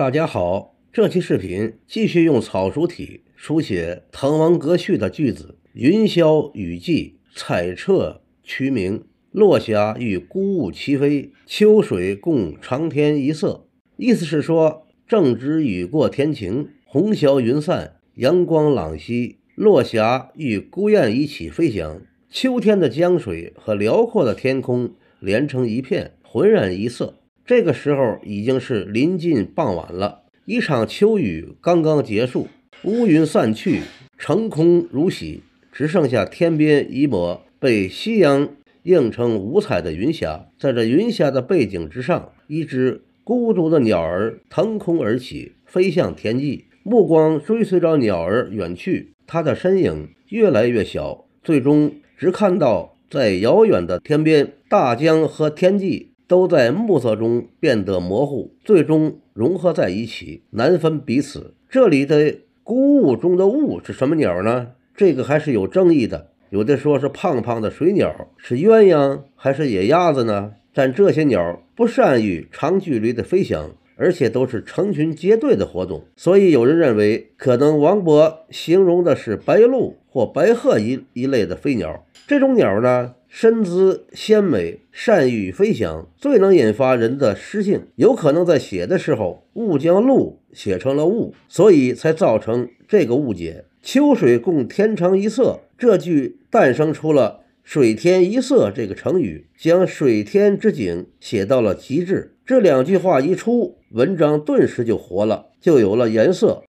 大家好，这期视频继续用草书体书写《滕王阁序》的句子：“云销雨霁，彩彻区明。落霞与孤鹜齐飞，秋水共长天一色。”意思是说，正值雨过天晴，红消云散，阳光朗曦，落霞与孤雁一起飞翔，秋天的江水和辽阔的天空连成一片，浑然一色。这个时候已经是临近傍晚了，一场秋雨刚刚结束，乌云散去，晴空如洗，只剩下天边一抹被夕阳映成五彩的云霞。在这云霞的背景之上，一只孤独的鸟儿腾空而起，飞向天际。目光追随着鸟儿远去，它的身影越来越小，最终只看到在遥远的天边，大江和天际。都在暮色中变得模糊，最终融合在一起，难分彼此。这里的孤鹜中的鹜是什么鸟呢？这个还是有争议的。有的说是胖胖的水鸟，是鸳鸯还是野鸭子呢？但这些鸟不善于长距离的飞翔，而且都是成群结队的活动，所以有人认为，可能王勃形容的是白鹭或白鹤一一类的飞鸟。这种鸟呢？身姿鲜美，善于飞翔，最能引发人的诗性。有可能在写的时候误将“鹿写成了“雾”，所以才造成这个误解。秋水共天长一色，这句诞生出了“水天一色”这个成语，将水天之景写到了极致。这两句话一出，文章顿时就活了，就有了颜色。